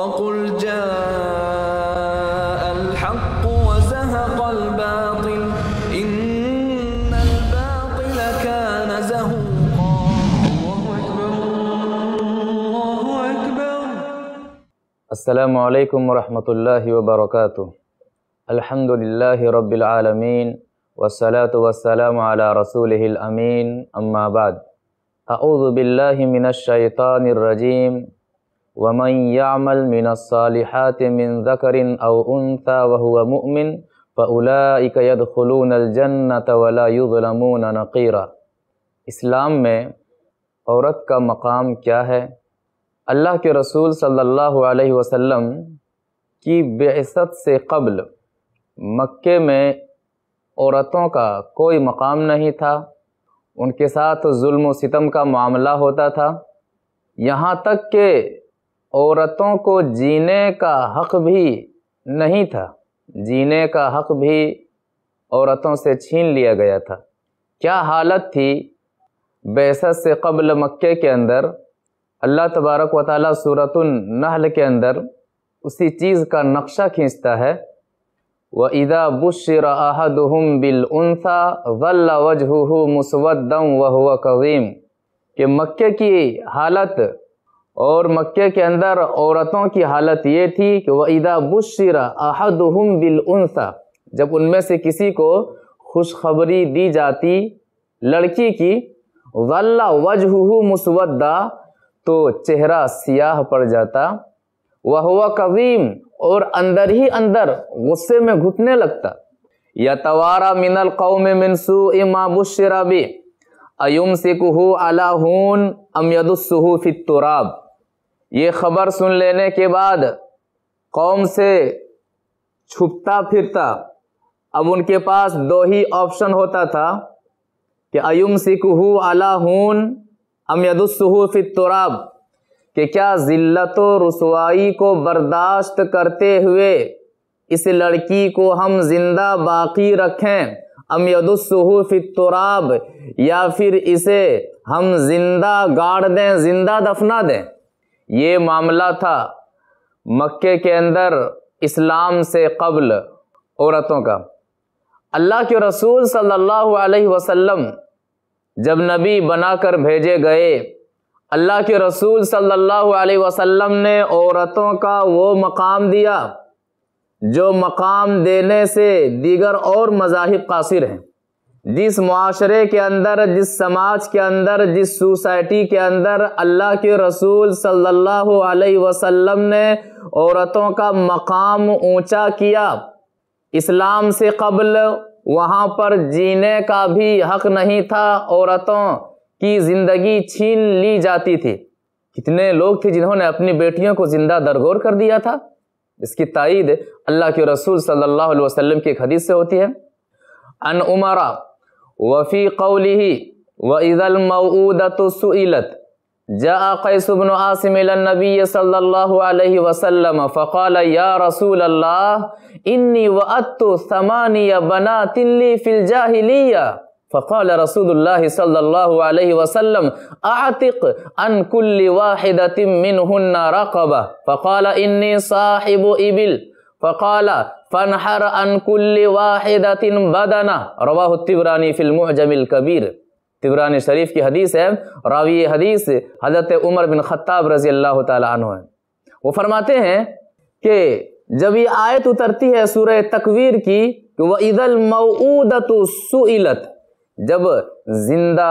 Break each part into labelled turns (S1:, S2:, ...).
S1: وقل جاء الحق وزهق الباطل إن الباطل كان زهوقا الله أكبر الله أكبر السلام عليكم ورحمة الله وبركاته الحمد لله رب العالمين والصلاة والسلام على رسوله الأمين أما بعد أعوذ بالله من الشيطان الرجيم ومن يعمل من من الصالحات ذكر وهو مؤمن و يدخلون ومنقدلون ولا يظلمون نقيرا اسلام میں عورت کا مقام کیا ہے اللہ کے رسول صلی اللہ علیہ وسلم کی بعثت سے قبل مکے میں عورتوں کا کوئی مقام نہیں تھا ان کے ساتھ ظلم و ستم کا معاملہ ہوتا تھا یہاں تک کہ عورتوں کو جینے کا حق بھی نہیں تھا جینے کا حق بھی عورتوں سے چھین لیا گیا تھا کیا حالت تھی بیشت سے قبل مکے کے اندر اللہ تبارک و تعالیٰ صورت النحل کے اندر اسی چیز کا نقشہ کھینچتا ہے و ادا بشراحد ہم بالعنسا غل وجہ مثبت دم و قویم کہ مکے کی حالت اور مکہ کے اندر عورتوں کی حالت یہ تھی کہ وہ ادا بش شیرہ ہم جب ان میں سے کسی کو خوشخبری دی جاتی لڑکی کی غلّہ وجہ مسودہ تو چہرہ سیاہ پڑ جاتا وہ ہوا قویم اور اندر ہی اندر غصے میں گھٹنے لگتا یا توارا من القوم منسو اما بشرا بھی ایم سک الہون ہن امید الصحوف توراب یہ خبر سن لینے کے بعد قوم سے چھپتا پھرتا اب ان کے پاس دو ہی آپشن ہوتا تھا کہ ایم سک الہون ہن امید الصحوف طوراب کہ کیا ذلت و رسوائی کو برداشت کرتے ہوئے اس لڑکی کو ہم زندہ باقی رکھیں ام د فی التراب یا پھر اسے ہم زندہ گاڑ دیں زندہ دفنا دیں یہ معاملہ تھا مکے کے اندر اسلام سے قبل عورتوں کا اللہ کے رسول صلی اللہ علیہ وسلم جب نبی بنا کر بھیجے گئے اللہ کے رسول صلی اللہ علیہ وسلم نے عورتوں کا وہ مقام دیا جو مقام دینے سے دیگر اور مذاہب قاصر ہیں جس معاشرے کے اندر جس سماج کے اندر جس سوسائٹی کے اندر اللہ کے رسول صلی اللہ علیہ وسلم نے عورتوں کا مقام اونچا کیا اسلام سے قبل وہاں پر جینے کا بھی حق نہیں تھا عورتوں کی زندگی چھین لی جاتی تھی کتنے لوگ تھے جنہوں نے اپنی بیٹیوں کو زندہ درگور کر دیا تھا اس کی تائید اللہ کے رسول صلی اللہ علیہ وسلم کی ایک حدیث سے ہوتی ہے ان عمر وفی قولی و ادل مودت سعیلت جا قیس بن عاصم النبی صلی اللہ علیہ وسلم فقال یا رسول اللہ انی وعدت ثمانی بنات لی فی الجاہلیہ فقال رسول اللہ صلی اللہ علیہ وسلم اعتق عن كل واحدة منهن رقبة فقال انی صاحب ابل فقال فانحر عن كل واحدة بدنا رواه التبرانی فی المعجم الكبیر تبرانی شریف کی حدیث ہے راوی حدیث حضرت عمر بن خطاب رضی اللہ تعالی عنہ ہے وہ فرماتے ہیں کہ جب یہ آیت اترتی ہے سورہ تکویر کی کہ وَإِذَا الْمَوْعُودَةُ سُئِلَتْ جب زندہ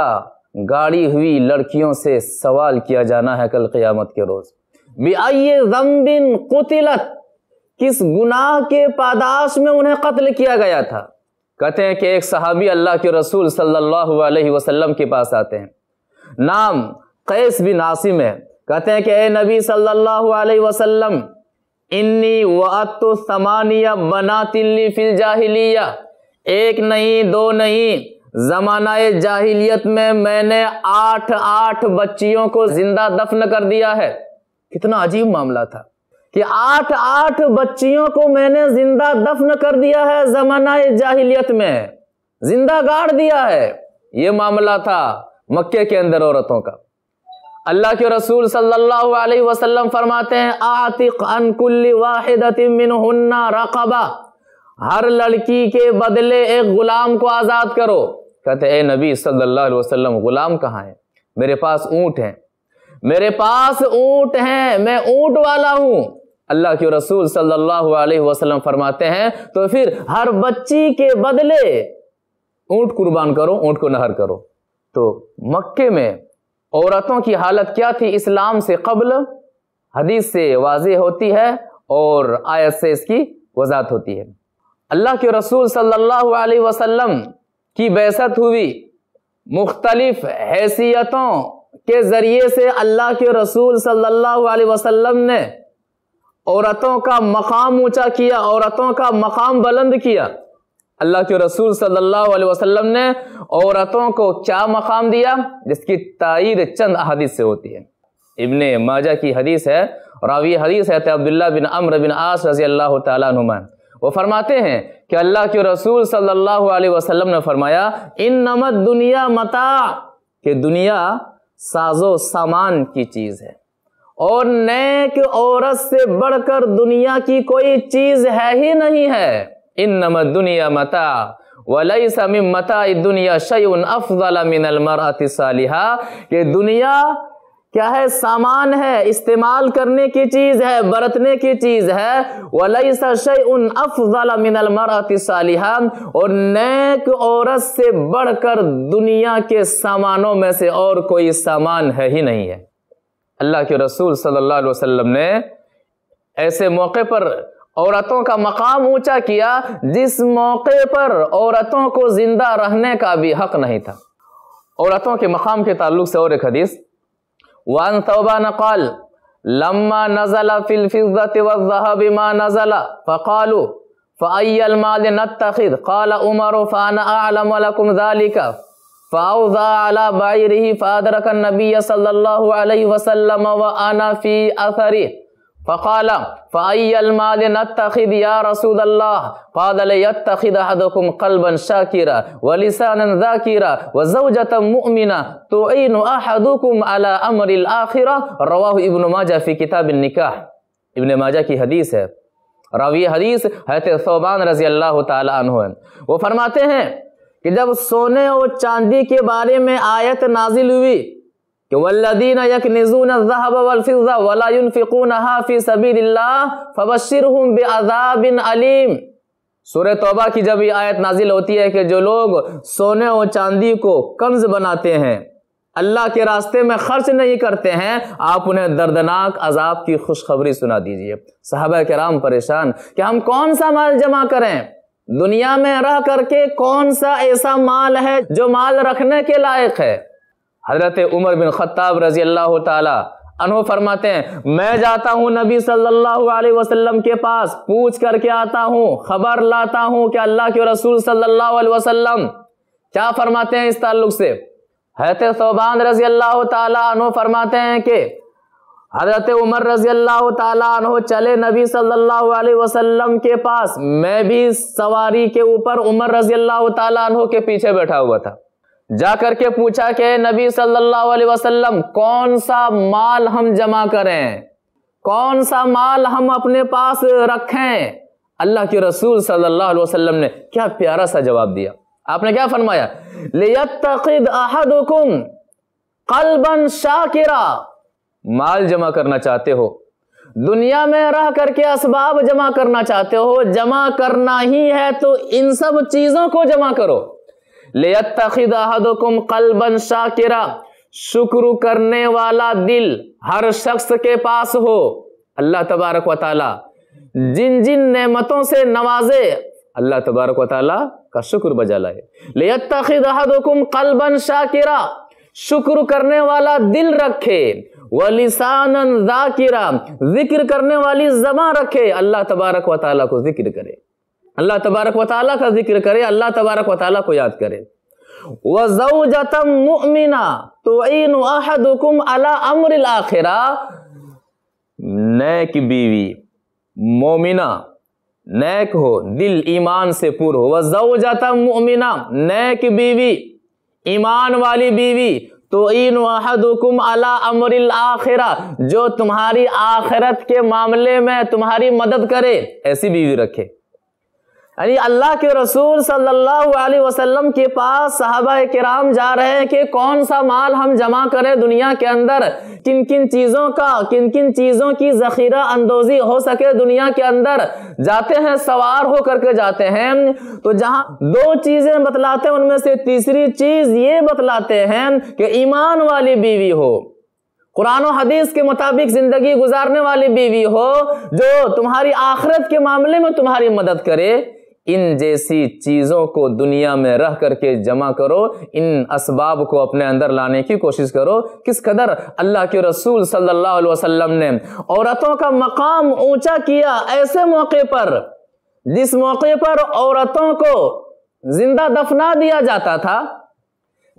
S1: گاڑی ہوئی لڑکیوں سے سوال کیا جانا ہے کل قیامت کے روز کس گناہ کے پاداش میں انہیں قتل کیا گیا تھا کہتے ہیں کہ ایک صحابی اللہ کے رسول صلی اللہ علیہ وسلم کے پاس آتے ہیں نام قیس بن عاصم ہے کہتے ہیں کہ اے نبی صلی اللہ علیہ وسلم انی فی الجاہلیہ ایک نہیں دو نہیں زمانہ جاہلیت میں میں نے آٹھ آٹھ بچیوں کو زندہ دفن کر دیا ہے کتنا عجیب معاملہ تھا کہ آٹھ آٹھ بچیوں کو میں نے زندہ دفن کر دیا ہے زمانہ جاہلیت میں زندہ گاڑ دیا ہے یہ معاملہ تھا مکے کے اندر عورتوں کا اللہ کے رسول صلی اللہ علیہ وسلم فرماتے ہیں آتق واحدت منہن واحد ہر لڑکی کے بدلے ایک غلام کو آزاد کرو کہتے اے نبی صلی اللہ علیہ وسلم غلام کہاں ہے میرے پاس اونٹ ہیں میرے پاس اونٹ ہیں میں اونٹ والا ہوں اللہ کے رسول صلی اللہ علیہ وسلم فرماتے ہیں تو پھر ہر بچی کے بدلے اونٹ قربان کرو اونٹ کو نہر کرو تو مکے میں عورتوں کی حالت کیا تھی اسلام سے قبل حدیث سے واضح ہوتی ہے اور آیت سے اس کی وضاحت ہوتی ہے اللہ کے رسول صلی اللہ علیہ وسلم کی بیست ہوئی مختلف حیثیتوں کے ذریعے سے اللہ کے رسول صلی اللہ علیہ وسلم نے عورتوں کا مقام اونچا کیا عورتوں کا مقام بلند کیا اللہ کے رسول صلی اللہ علیہ وسلم نے عورتوں کو کیا مقام دیا جس کی تائید چند احادیث سے ہوتی ہے ابن ماجہ کی حدیث ہے اور حدیث ہے عبداللہ بن امر بن آس رضی اللہ تعالیٰ نمائند وہ فرماتے ہیں کہ اللہ کے رسول صلی اللہ علیہ وسلم نے فرمایا ان نمت دنیا متا کہ دنیا ساز و سامان کی چیز ہے اور نیک عورت سے بڑھ کر دنیا کی کوئی چیز ہے ہی نہیں ہے ان نمت دنیا متا وَلَيْسَ مِن مَتَاعِ الدُّنْيَا شَيْءٌ أَفْضَلَ مِنَ الْمَرْأَةِ الصَّالِحَةِ کہ دنیا کیا ہے سامان ہے استعمال کرنے کی چیز ہے برتنے کی چیز ہے وَلَيْسَ شَيْءٌ أَفْضَلَ مِنَ اور نیک عورت سے بڑھ کر دنیا کے سامانوں میں سے اور کوئی سامان ہے ہی نہیں ہے اللہ کے رسول صلی اللہ علیہ وسلم نے ایسے موقع پر عورتوں کا مقام اونچا کیا جس موقع پر عورتوں کو زندہ رہنے کا بھی حق نہیں تھا عورتوں کے مقام کے تعلق سے اور ایک حدیث وعن ثوبان قال لما نزل في الفضة والذهب ما نزل فقالوا فأي المال نتخذ قال عمر فأنا أعلم لكم ذلك فأوضع على بعيره فأدرك النبي صلى الله عليه وسلم وأنا في أثره فقال فأي المال نتخذ يا رسول الله قال ليتخذ أحدكم قلبا شاكرا ولسانا ذاكرا وزوجة مؤمنة تعين أحدكم على أمر الآخرة رواه ابن ماجه في كتاب النكاح ابن ماجه کی حدیث ہے راوی حدیث حیث ثوبان رضی اللہ تعالی عنہ ہے وہ فرماتے ہیں کہ جب سونے اور چاندی کے بارے میں آیت نازل ہوئی کہ والذین یکنزون الذهب والفضه ولا ينفقونها في سبيل الله فبشرهم بعذاب اليم سورہ توبہ کی جب یہ آیت نازل ہوتی ہے کہ جو لوگ سونے اور چاندی کو کنز بناتے ہیں اللہ کے راستے میں خرچ نہیں کرتے ہیں آپ انہیں دردناک عذاب کی خوشخبری سنا دیجئے صحابہ کرام پریشان کہ ہم کون سا مال جمع کریں دنیا میں رہ کر کے کون سا ایسا مال ہے جو مال رکھنے کے لائق ہے حضرت عمر بن خطاب رضی اللہ تعالیٰ انہوں فرماتے ہیں میں جاتا ہوں نبی صلی اللہ علیہ وسلم کے پاس پوچھ کر کے آتا ہوں خبر لاتا ہوں کہ اللہ کے رسول صلی اللہ علیہ وسلم کیا فرماتے ہیں اس تعلق سے صوبان رضی اللہ تعالیٰ انہو فرماتے ہیں کہ حضرت عمر رضی اللہ تعالیٰ عنہ چلے نبی صلی اللہ علیہ وسلم کے پاس میں بھی سواری کے اوپر عمر رضی اللہ تعالیٰ عنہ کے پیچھے بیٹھا ہوا تھا جا کر کے پوچھا کہ نبی صلی اللہ علیہ وسلم کون سا مال ہم جمع کریں کون سا مال ہم اپنے پاس رکھیں اللہ کے رسول صلی اللہ علیہ وسلم نے کیا پیارا سا جواب دیا آپ نے کیا فرمایا لِيَتَّقِدْ أَحَدُكُمْ قَلْبًا شَاكِرًا مال جمع کرنا چاہتے ہو دنیا میں رہ کر کے اسباب جمع کرنا چاہتے ہو جمع کرنا ہی ہے تو ان سب چیزوں کو جمع کرو خد احد و شاکرا شکر کرنے والا دل ہر شخص کے پاس ہو اللہ تبارک و تعالی جن جن نعمتوں سے نوازے اللہ تبارک و تعالی کا شکر بجا لائے لاخید شاکرا شکر کرنے والا دل رکھے ذَاكِرًا ذکر کرنے والی زبان رکھے اللہ تبارک و تعالیٰ کو ذکر کرے اللہ تبارک و تعالیٰ کا ذکر کرے اللہ تبارک و تعالیٰ کو یاد کرے وَزَوْجَةً مُؤْمِنَا تُعِينُ أَحَدُكُمْ عَلَىٰ أَمْرِ الْآخِرَةِ نیک بیوی مومنہ نیک ہو دل ایمان سے پور ہو وَزَوْجَةً مُؤْمِنَا نیک بیوی ایمان والی بیوی تُعِينُ أَحَدُكُمْ عَلَىٰ أَمْرِ الْآخِرَةِ جو تمہاری آخرت کے معاملے میں تمہاری مدد کرے ایسی بیوی رکھے یعنی اللہ کے رسول صلی اللہ علیہ وسلم کے پاس صحابہ کرام جا رہے ہیں کہ کون سا مال ہم جمع کریں دنیا کے اندر کن کن چیزوں کا کن کن چیزوں کی ذخیرہ اندوزی ہو سکے دنیا کے اندر جاتے ہیں سوار ہو کر کے جاتے ہیں تو جہاں دو چیزیں بتلاتے ہیں ان میں سے تیسری چیز یہ بتلاتے ہیں کہ ایمان والی بیوی ہو قرآن و حدیث کے مطابق زندگی گزارنے والی بیوی ہو جو تمہاری آخرت کے معاملے میں تمہاری مدد کرے ان جیسی چیزوں کو دنیا میں رہ کر کے جمع کرو ان اسباب کو اپنے اندر لانے کی کوشش کرو کس قدر اللہ کے رسول صلی اللہ علیہ وسلم نے عورتوں کا مقام اونچا کیا ایسے موقع پر جس موقع پر عورتوں کو زندہ دفنا دیا جاتا تھا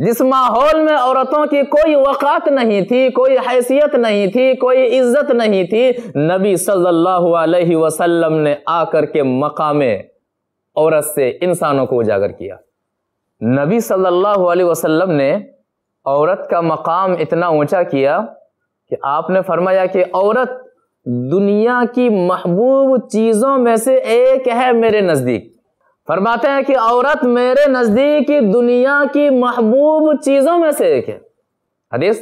S1: جس ماحول میں عورتوں کی کوئی وقات نہیں تھی کوئی حیثیت نہیں تھی کوئی عزت نہیں تھی نبی صلی اللہ علیہ وسلم نے آ کر کے مقامے عورت سے انسانوں کو اجاگر کیا نبی صلی اللہ علیہ وسلم نے عورت کا مقام اتنا اونچا کیا کہ آپ نے فرمایا کہ عورت دنیا کی محبوب چیزوں میں سے ایک ہے میرے نزدیک فرماتے ہیں کہ عورت میرے نزدیک دنیا کی محبوب چیزوں میں سے ایک ہے حدیث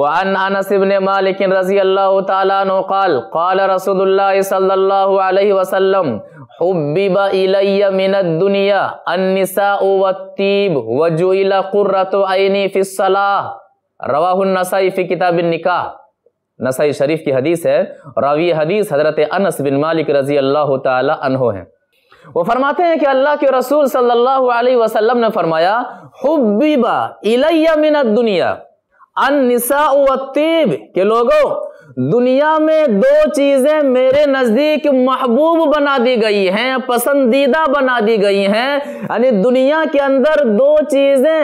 S1: وعن انس بن مالک رضی اللہ تعالیٰ عنہ قال قال رسول اللہ صلی اللہ علیہ وسلم حبب الی من الدنیا النساء والطیب وجعل قرۃ عینی فی الصلاة رواہ النسائی فی کتاب النکاح نسائی شریف کی حدیث ہے راوی حدیث حضرت انس بن مالک رضی اللہ تعالی عنہ ہیں وہ فرماتے ہیں کہ اللہ کے رسول صلی اللہ علیہ وسلم نے فرمایا حبیبہ الیہ من الدنیا وطیب کہ لوگوں دنیا میں دو چیزیں میرے نزدیک محبوب بنا دی گئی ہیں پسندیدہ بنا دی گئی ہیں یعنی دنیا کے اندر دو چیزیں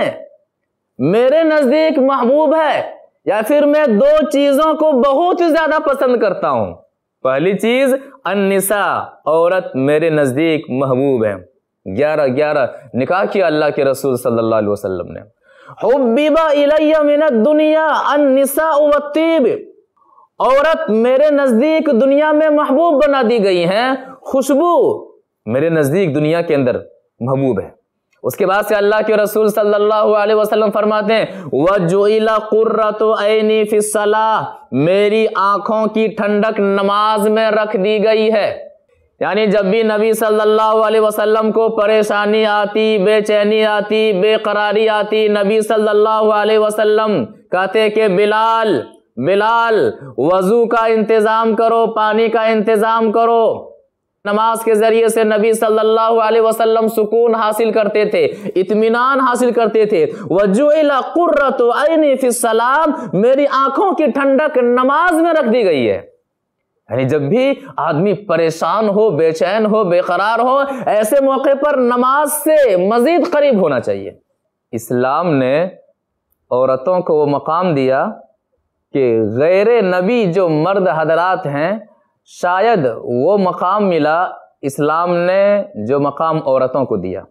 S1: میرے نزدیک محبوب ہے یا پھر میں دو چیزوں کو بہت زیادہ پسند کرتا ہوں پہلی چیز انسا عورت میرے نزدیک محبوب ہے گیارہ گیارہ نکاح کیا اللہ کے رسول صلی اللہ علیہ وسلم نے من عورت میرے نزدیک دنیا میں محبوب بنا دی گئی ہیں خوشبو میرے نزدیک دنیا کے اندر محبوب ہے اس کے بعد سے اللہ کے رسول صلی اللہ علیہ وسلم فرماتے ہیں وَجُعِلَ قُرَّةُ عَيْنِ فِي الصَّلَاةِ میری آنکھوں کی ٹھنڈک نماز میں رکھ دی گئی ہے یعنی جب بھی نبی صلی اللہ علیہ وسلم کو پریشانی آتی بے چینی آتی بے قراری آتی نبی صلی اللہ علیہ وسلم کہتے کہ بلال بلال وضو کا انتظام کرو پانی کا انتظام کرو نماز کے ذریعے سے نبی صلی اللہ علیہ وسلم سکون حاصل کرتے تھے اطمینان حاصل کرتے تھے وجوہ قرۃ عَيْنِ فِي السلام میری آنکھوں کی ٹھنڈک نماز میں رکھ دی گئی ہے یعنی جب بھی آدمی پریشان ہو بے چین ہو بے قرار ہو ایسے موقع پر نماز سے مزید قریب ہونا چاہیے اسلام نے عورتوں کو وہ مقام دیا کہ غیر نبی جو مرد حضرات ہیں شاید وہ مقام ملا اسلام نے جو مقام عورتوں کو دیا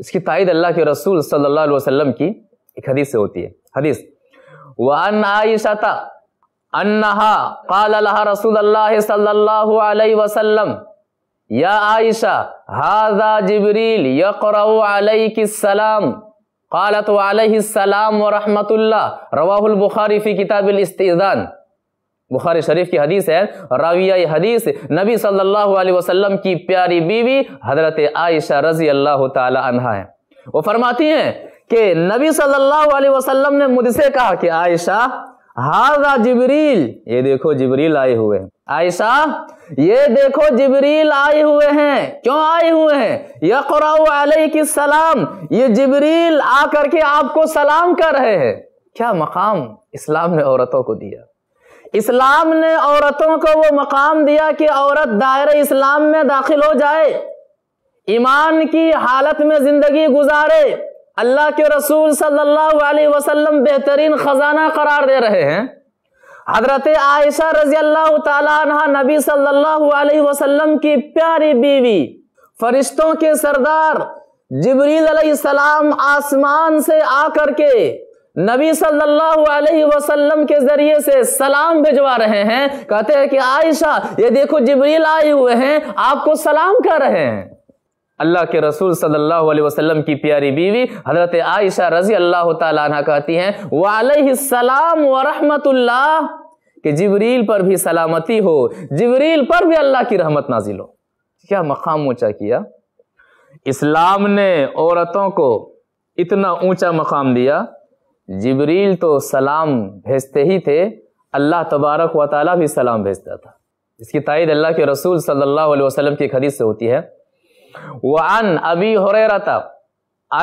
S1: اس کی تائید اللہ کے رسول صلی اللہ علیہ وسلم کی ایک حدیث سے ہوتی ہے حدیث وَأَنْ نہ انہا قال لہا رسول اللہ صلی اللہ علیہ وسلم یا عائشہ ہذا جبریل یقرأ علیک السلام قالت علیہ السلام ورحمت اللہ رواہ البخاری فی کتاب الاستئذان بخاری شریف کی حدیث ہے راویہ حدیث نبی صلی اللہ علیہ وسلم کی پیاری بیوی حضرت عائشہ رضی اللہ تعالی عنہ ہے وہ فرماتی ہیں کہ نبی صلی اللہ علیہ وسلم نے مجھ سے کہا کہ عائشہ ہاضا جبریل یہ دیکھو جبریل آئے ہوئے ہیں ایسا یہ دیکھو جبریل آئے ہوئے ہیں کیوں آئے ہوئے ہیں یقرا کی سلام یہ جبریل آ کر کے آپ کو سلام کر رہے ہیں کیا مقام اسلام نے عورتوں کو دیا اسلام نے عورتوں کو وہ مقام دیا کہ عورت دائر اسلام میں داخل ہو جائے ایمان کی حالت میں زندگی گزارے اللہ کے رسول صلی اللہ علیہ وسلم بہترین خزانہ قرار دے رہے ہیں حضرت عائشہ رضی اللہ تعالیٰ عنہ نبی صلی اللہ علیہ وسلم کی پیاری بیوی فرشتوں کے سردار جبریل علیہ السلام آسمان سے آ کر کے نبی صلی اللہ علیہ وسلم کے ذریعے سے سلام بھجوا رہے ہیں کہتے ہیں کہ عائشہ یہ دیکھو جبریل آئے ہوئے ہیں آپ کو سلام کر رہے ہیں اللہ کے رسول صلی اللہ علیہ وسلم کی پیاری بیوی حضرت عائشہ رضی اللہ تعالیٰ عنہ کہتی ہیں السلام السَّلَامُ رحمۃ اللہ کہ جبریل پر بھی سلامتی ہو جبریل پر بھی اللہ کی رحمت نازل ہو کیا مقام اونچا کیا اسلام نے عورتوں کو اتنا اونچا مقام دیا جبریل تو سلام بھیجتے ہی تھے اللہ تبارک و تعالیٰ بھی سلام بھیجتا تھا اس کی تائید اللہ کے رسول صلی اللہ علیہ وسلم کی حدیث سے ہوتی ہے وعن أبي هريرة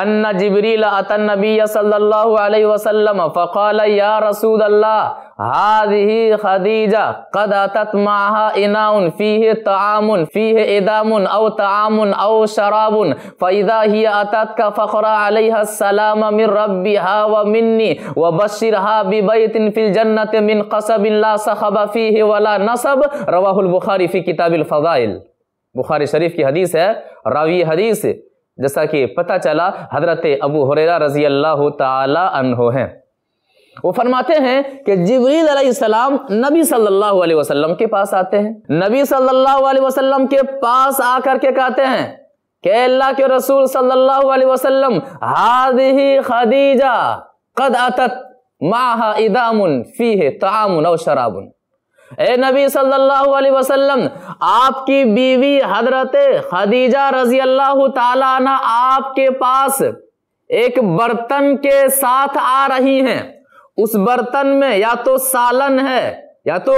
S1: أن جبريل أتى النبي صلى الله عليه وسلم فقال يا رسول الله هذه خديجة قد أتت معها إناء فيه طعام فيه إدام أو طعام أو شراب فإذا هي أتتك فقرأ عليها السلام من ربها ومني وبشرها ببيت في الجنة من قصب لا صخب فيه ولا نصب رواه البخاري في كتاب الفضائل بخاری شریف کی حدیث ہے راوی حدیث جیسا کہ پتہ چلا حضرت ابو حریرہ رضی اللہ تعالی عنہ ہیں وہ فرماتے ہیں کہ جبریل علیہ السلام نبی صلی اللہ علیہ وسلم کے پاس آتے ہیں نبی صلی اللہ علیہ وسلم کے پاس آ کر کے کہتے ہیں کہ اللہ کے رسول صلی اللہ علیہ وسلم ہادی خدیجہ قد اتت معها ادام فیہ تعام او شرابن اے نبی صلی اللہ علیہ وسلم آپ کی بیوی حضرت خدیجہ رضی اللہ تعالیٰ آپ کے کے پاس ایک برتن برتن ساتھ آ رہی ہیں اس میں یا تو سالن ہے یا تو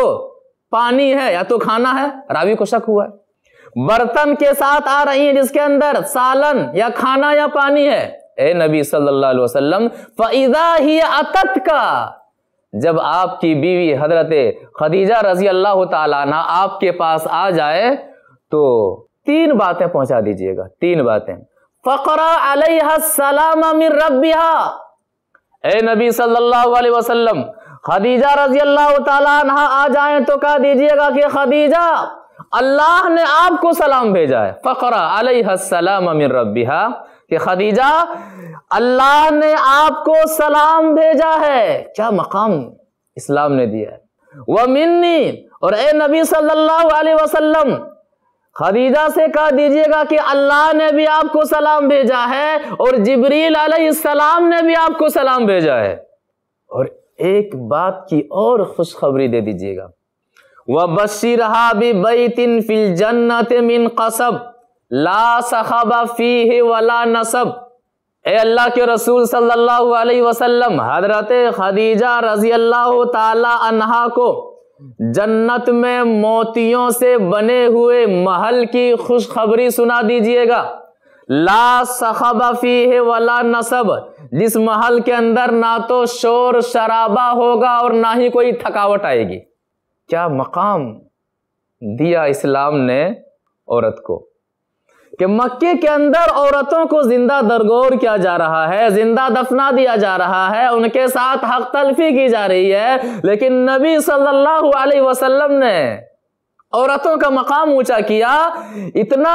S1: پانی ہے یا تو کھانا ہے راوی کو شک ہوا ہے برتن کے ساتھ آ رہی ہیں جس کے اندر سالن یا کھانا یا پانی ہے اے نبی صلی اللہ علیہ وسلم فَإِذَا ہی اتت کا جب آپ کی بیوی حضرت خدیجہ رضی اللہ تعالیٰ آپ کے پاس آ جائے تو تین باتیں پہنچا دیجئے گا تین باتیں فقرا علیہ السلام من ربیہ اے نبی صلی اللہ علیہ وسلم خدیجہ رضی اللہ تعالیٰ آ جائیں تو کہا دیجئے گا کہ خدیجہ اللہ نے آپ کو سلام بھیجا ہے فقرا علیہ السلام من ربیہ کہ خدیجہ اللہ نے آپ کو سلام بھیجا ہے کیا مقام اسلام نے دیا ہے وہ نبی صلی اللہ علیہ وسلم خدیجہ سے کہہ دیجئے گا کہ اللہ نے بھی آپ کو سلام بھیجا ہے اور جبریل علیہ السلام نے بھی آپ کو سلام بھیجا ہے اور ایک بات کی اور خوشخبری دے دیجئے گا وہ بشیرہ بھی بھی تن فل جنت من قصب لا صحابہ فی ولا نصب اے اللہ کے رسول صلی اللہ علیہ وسلم حضرت خدیجہ رضی اللہ تعالی کو جنت میں موتیوں سے بنے ہوئے محل کی خوشخبری سنا دیجئے گا لا صحابہ فی ہے نصب جس محل کے اندر نہ تو شور شرابہ ہوگا اور نہ ہی کوئی تھکاوٹ آئے گی کیا مقام دیا اسلام نے عورت کو کہ مکے کے اندر عورتوں کو زندہ درگور کیا جا رہا ہے زندہ دفنا دیا جا رہا ہے ان کے ساتھ حق تلفی کی جا رہی ہے لیکن نبی صلی اللہ علیہ وسلم نے عورتوں کا مقام اونچا کیا اتنا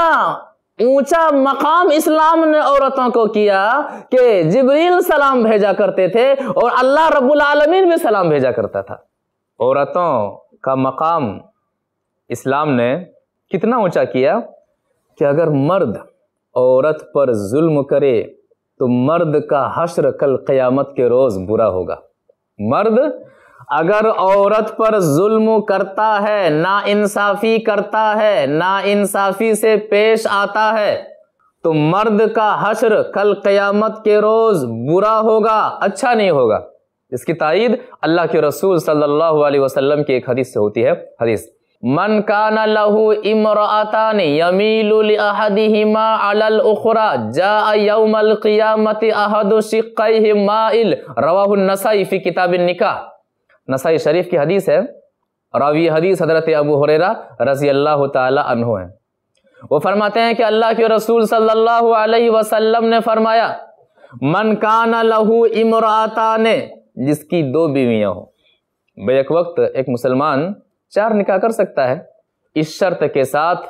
S1: اونچا مقام اسلام نے عورتوں کو کیا کہ جبریل سلام بھیجا کرتے تھے اور اللہ رب العالمین بھی سلام بھیجا کرتا تھا عورتوں کا مقام اسلام نے کتنا اونچا کیا کہ اگر مرد عورت پر ظلم کرے تو مرد کا حشر کل قیامت کے روز برا ہوگا مرد اگر عورت پر ظلم کرتا ہے نا انصافی کرتا ہے نا انصافی سے پیش آتا ہے تو مرد کا حشر کل قیامت کے روز برا ہوگا اچھا نہیں ہوگا اس کی تائید اللہ کے رسول صلی اللہ علیہ وسلم کی ایک حدیث سے ہوتی ہے حدیث من کان لہو امرآتان یمیل لأحدہما علی الاخرى جاء یوم القیامت احد شقیہ مائل رواہ النسائی فی کتاب النکاح نسائی شریف کی حدیث ہے راوی حدیث حضرت ابو حریرہ رضی اللہ تعالی عنہ ہیں وہ فرماتے ہیں کہ اللہ کے رسول صلی اللہ علیہ وسلم نے فرمایا من کان لہو امرآتان جس کی دو بیویاں ہو بے ایک وقت ایک مسلمان چار نکاح کر سکتا ہے اس شرط کے ساتھ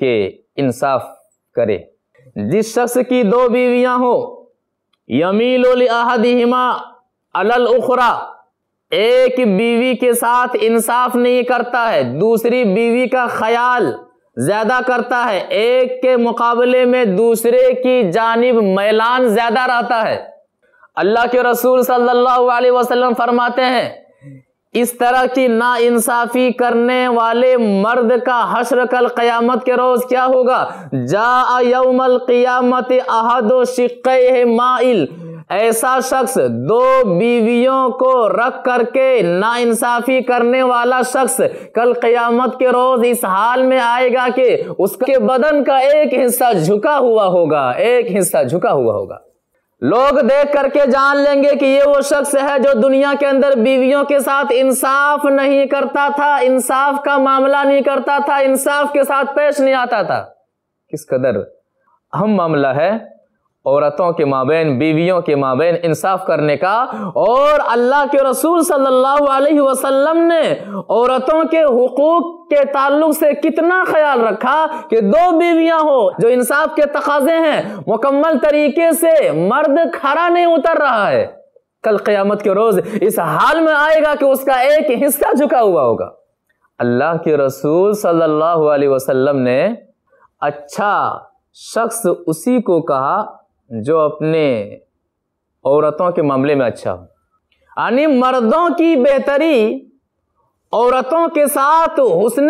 S1: کہ انصاف کرے جس شخص کی دو بیویاں ہوں یمیل اخرا ایک بیوی کے ساتھ انصاف نہیں کرتا ہے دوسری بیوی کا خیال زیادہ کرتا ہے ایک کے مقابلے میں دوسرے کی جانب میلان زیادہ رہتا ہے اللہ کے رسول صلی اللہ علیہ وسلم فرماتے ہیں اس طرح کی ناانصافی کرنے والے مرد کا حشر کل قیامت کے روز کیا ہوگا جا یوم القیامت احد و شقۂ مائل ایسا شخص دو بیویوں کو رکھ کر کے نا انصافی کرنے والا شخص کل قیامت کے روز اس حال میں آئے گا کہ اس کے بدن کا ایک حصہ جھکا ہوا ہوگا ایک حصہ جھکا ہوا ہوگا لوگ دیکھ کر کے جان لیں گے کہ یہ وہ شخص ہے جو دنیا کے اندر بیویوں کے ساتھ انصاف نہیں کرتا تھا انصاف کا معاملہ نہیں کرتا تھا انصاف کے ساتھ پیش نہیں آتا تھا کس قدر اہم معاملہ ہے عورتوں کے مابین بیویوں کے مابین انصاف کرنے کا اور اللہ کے رسول صلی اللہ علیہ وسلم نے عورتوں کے حقوق کے تعلق سے کتنا خیال رکھا کہ دو بیویاں ہو جو انصاف کے تقاضے ہیں مکمل طریقے سے مرد کھڑا نہیں اتر رہا ہے کل قیامت کے روز اس حال میں آئے گا کہ اس کا ایک حصہ جھکا ہوا ہوگا اللہ کے رسول صلی اللہ علیہ وسلم نے اچھا شخص اسی کو کہا جو اپنے عورتوں کے معاملے میں اچھا ہو یعنی مردوں کی بہتری عورتوں کے ساتھ حسن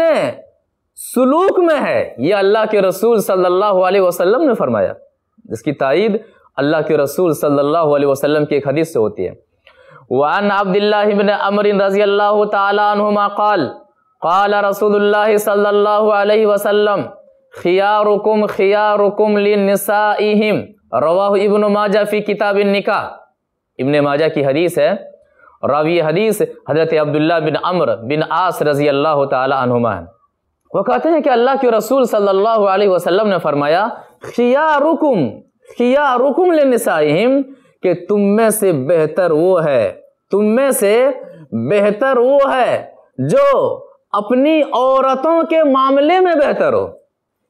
S1: سلوک میں ہے یہ اللہ کے رسول صلی اللہ علیہ وسلم نے فرمایا جس کی تائید اللہ کے رسول صلی اللہ علیہ وسلم کی ایک حدیث سے ہوتی ہے وان آبد اللہ امرن رضی اللہ عنہما قال رسول اللہ صلی اللہ علیہ وسلم خیارکم خیارکم لنسائہم رواہ ابن ماجہ فی کتاب نکاح ابن ماجہ کی حدیث ہے راوی حدیث حضرت عبداللہ بن امر بن آس رضی اللہ تعالی عنہما ہے وہ کہتے ہیں کہ اللہ کے رسول صلی اللہ علیہ وسلم نے فرمایا خیارکم رکم فیا رکم کہ تم میں سے بہتر وہ ہے تم میں سے بہتر وہ ہے جو اپنی عورتوں کے معاملے میں بہتر ہو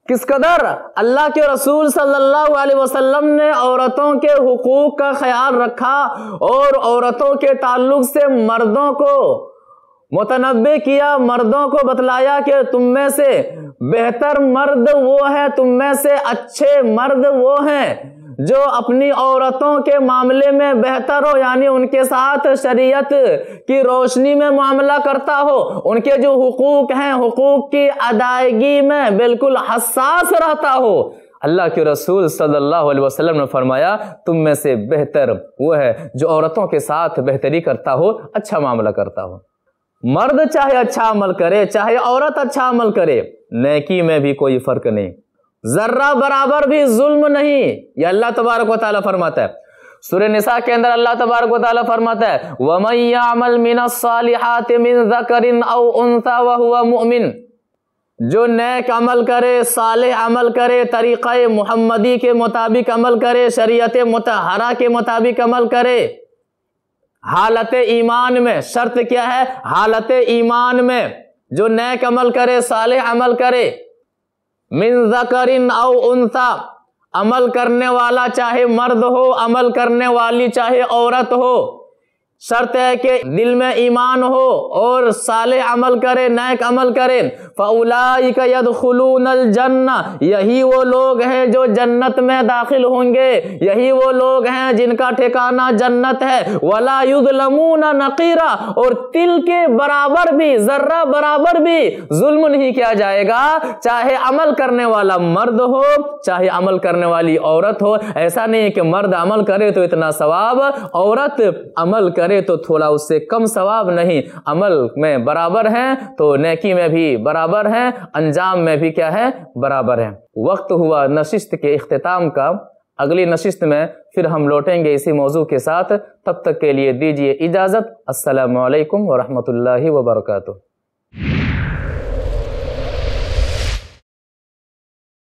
S1: کس قدر اللہ کے رسول صلی اللہ علیہ وسلم نے عورتوں کے حقوق کا خیال رکھا اور عورتوں کے تعلق سے مردوں کو متنوع کیا مردوں کو بتلایا کہ تم میں سے بہتر مرد وہ ہے تم میں سے اچھے مرد وہ ہیں جو اپنی عورتوں کے معاملے میں بہتر ہو یعنی ان کے ساتھ شریعت کی روشنی میں معاملہ کرتا ہو ان کے جو حقوق ہیں حقوق کی ادائیگی میں بالکل حساس رہتا ہو اللہ کے رسول صلی اللہ علیہ وسلم نے فرمایا تم میں سے بہتر وہ ہے جو عورتوں کے ساتھ بہتری کرتا ہو اچھا معاملہ کرتا ہو مرد چاہے اچھا عمل کرے چاہے عورت اچھا عمل کرے نیکی میں بھی کوئی فرق نہیں ذرہ برابر بھی ظلم نہیں یہ اللہ تبارک و تعالیٰ فرماتا ہے سورہ نساء کے اندر اللہ تبارک و تعالیٰ فرماتا ہے يَعْمَلْ مِنَ الصَّالِحَاتِ مِنْ ذَكَرٍ وَهُوَ میامین جو نیک عمل کرے صالح عمل کرے طریقہ محمدی کے مطابق عمل کرے شریعت متحرہ کے مطابق عمل کرے حالت ایمان میں شرط کیا ہے حالت ایمان میں جو نیک عمل کرے صالح عمل کرے من منظکرین او انسا عمل کرنے والا چاہے مرد ہو عمل کرنے والی چاہے عورت ہو شرط ہے کہ دل میں ایمان ہو اور صالح عمل کرے نیک عمل کرے يَدْخُلُونَ الْجَنَّةِ یہی وہ لوگ ہیں جو جنت میں داخل ہوں گے یہی وہ لوگ ہیں جن کا ٹھکانہ جنت ہے وَلَا يُظْلَمُونَ نَقِيرًا اور تل کے برابر بھی ذرہ برابر بھی ظلم نہیں کیا جائے گا چاہے عمل کرنے والا مرد ہو چاہے عمل کرنے والی عورت ہو ایسا نہیں ہے کہ مرد عمل کرے تو اتنا ثواب عورت عمل کرے کرے تو تھوڑا اس سے کم ثواب نہیں عمل میں برابر ہیں تو نیکی میں بھی برابر ہیں انجام میں بھی کیا ہے برابر ہیں وقت ہوا نشست کے اختتام کا اگلی نشست میں پھر ہم لوٹیں گے اسی موضوع کے ساتھ تب تک کے لیے دیجیے اجازت السلام علیکم ورحمۃ اللہ وبرکاتہ